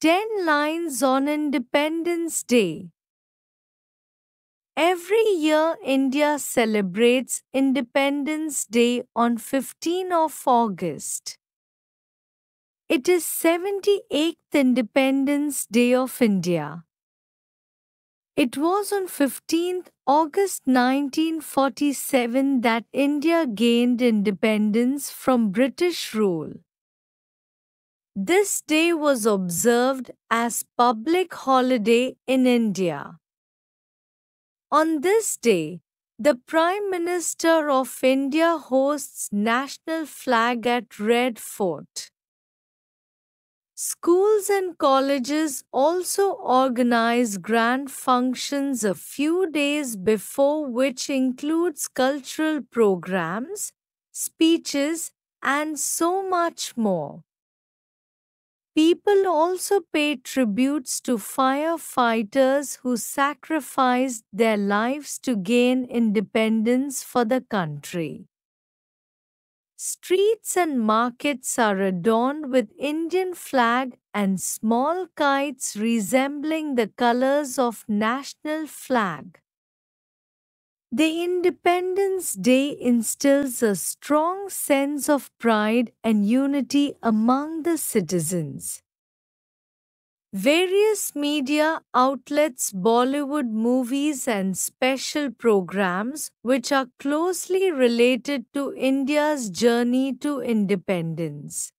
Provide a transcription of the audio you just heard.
10 lines on Independence Day. Every year, India celebrates Independence Day on 15 of August. It is 78th Independence Day of India. It was on 15th August 1947 that India gained independence from British rule. This day was observed as public holiday in India. On this day, the Prime Minister of India hosts national flag at Red Fort. Schools and colleges also organize grand functions a few days before which includes cultural programs, speeches and so much more. People also pay tributes to firefighters who sacrificed their lives to gain independence for the country. Streets and markets are adorned with Indian flag and small kites resembling the colors of national flag. The Independence Day instills a strong sense of pride and unity among the citizens. Various media outlets, Bollywood movies, and special programs, which are closely related to India's journey to independence.